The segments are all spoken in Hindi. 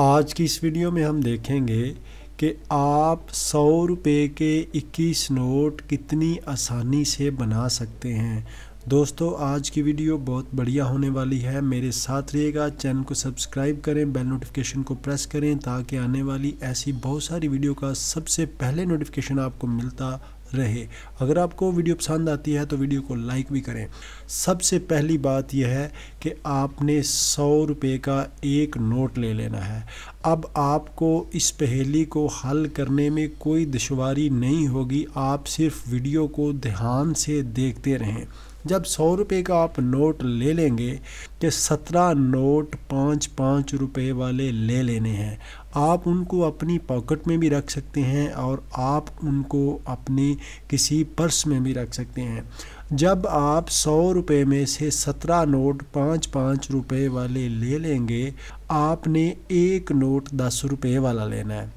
आज की इस वीडियो में हम देखेंगे कि आप सौ रुपये के 21 नोट कितनी आसानी से बना सकते हैं दोस्तों आज की वीडियो बहुत बढ़िया होने वाली है मेरे साथ रहिएगा चैनल को सब्सक्राइब करें बेल नोटिफिकेशन को प्रेस करें ताकि आने वाली ऐसी बहुत सारी वीडियो का सबसे पहले नोटिफिकेशन आपको मिलता रहे अगर आपको वीडियो पसंद आती है तो वीडियो को लाइक भी करें सबसे पहली बात यह है कि आपने सौ रुपये का एक नोट ले लेना है अब आपको इस पहेली को हल करने में कोई दुशारी नहीं होगी आप सिर्फ वीडियो को ध्यान से देखते रहें जब सौ रुपये का आप नोट ले लेंगे कि सत्रह नोट पाँच पाँच रुपये वाले ले लेने हैं आप उनको अपनी पॉकेट में भी रख सकते हैं और आप उनको अपने किसी पर्स में भी रख सकते हैं जब आप सौ रुपये में से सत्रह नोट पाँच पाँच रुपये वाले ले लेंगे आपने एक नोट दस रुपये वाला लेना है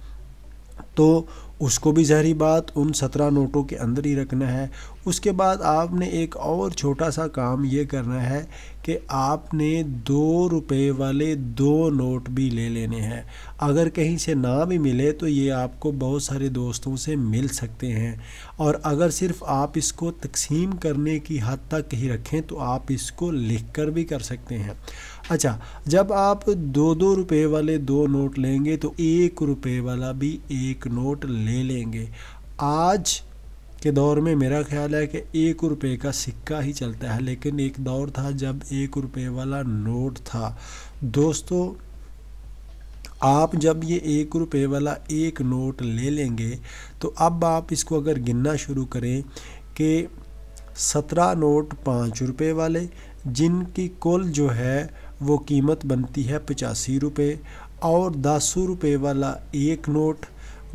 तो उसको भी जहरी बात उन सत्रह नोटों के अंदर ही रखना है उसके बाद आपने एक और छोटा सा काम ये करना है कि आपने दो रुपए वाले दो नोट भी ले लेने हैं अगर कहीं से ना भी मिले तो ये आपको बहुत सारे दोस्तों से मिल सकते हैं और अगर सिर्फ आप इसको तकसीम करने की हद तक ही रखें तो आप इसको लिख कर भी कर सकते हैं अच्छा जब आप दो दो रुपए वाले दो नोट लेंगे तो एक रुपए वाला भी एक नोट ले लेंगे आज के दौर में मेरा ख्याल है कि एक रुपये का सिक्का ही चलता है लेकिन एक दौर था जब एक रुपये वाला नोट था दोस्तों आप जब ये एक रुपये वाला एक नोट ले लेंगे तो अब आप इसको अगर गिनना शुरू करें कि सत्रह नोट पाँच रुपये वाले जिनकी कुल जो है वो कीमत बनती है पचासी रुपये और दस रुपये वाला एक नोट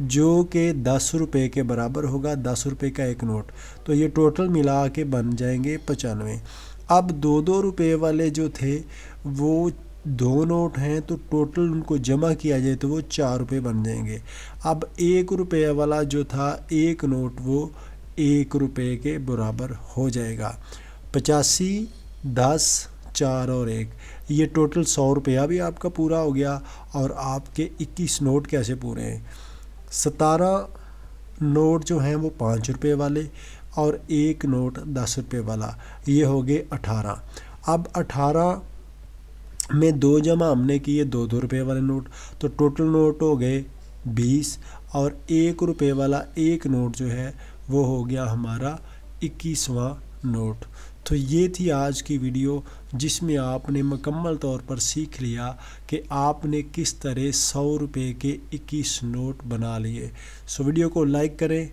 जो कि दस रुपये के बराबर होगा दस रुपये का एक नोट तो ये टोटल मिला के बन जाएंगे पचानवे अब दो दो रुपये वाले जो थे वो दो नोट हैं तो टोटल उनको जमा किया जाए तो वो चार रुपये बन जाएंगे अब एक रुपये वाला जो था एक नोट वो एक रुपये के बराबर हो जाएगा पचासी दस चार और एक ये टोटल सौ रुपया भी आपका पूरा हो गया और आपके इक्कीस नोट कैसे पूरे हैं सतारह नोट जो हैं वो पाँच रुपये वाले और एक नोट दस रुपये वाला ये हो गए अठारह अब अठारह में दो जमा हमने किए दो दो रुपये वाले नोट तो टोटल नोट हो गए बीस और एक रुपये वाला एक नोट जो है वो हो गया हमारा इक्कीसवा नोट तो ये थी आज की वीडियो जिसमें आपने मुकम्मल तौर पर सीख लिया कि आपने किस तरह सौ रुपये के इक्कीस नोट बना लिए सो वीडियो को लाइक करें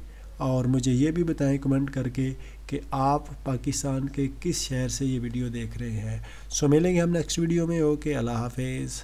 और मुझे ये भी बताएं कमेंट करके कि आप पाकिस्तान के किस शहर से ये वीडियो देख रहे हैं सो मिलेंगे हम नेक्स्ट वीडियो में ओके अल्लाह हाफिज़